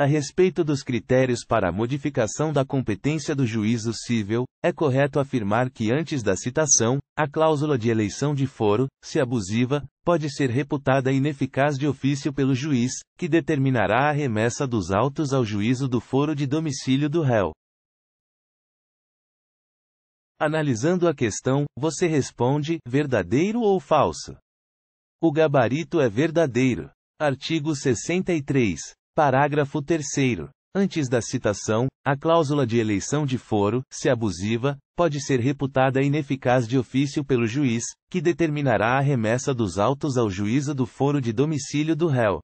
A respeito dos critérios para a modificação da competência do juízo civil, é correto afirmar que antes da citação, a cláusula de eleição de foro, se abusiva, pode ser reputada ineficaz de ofício pelo juiz, que determinará a remessa dos autos ao juízo do foro de domicílio do réu. Analisando a questão, você responde: verdadeiro ou falso? O gabarito é verdadeiro. Artigo 63. Parágrafo 3. Antes da citação, a cláusula de eleição de foro, se abusiva, pode ser reputada ineficaz de ofício pelo juiz, que determinará a remessa dos autos ao juízo do foro de domicílio do réu.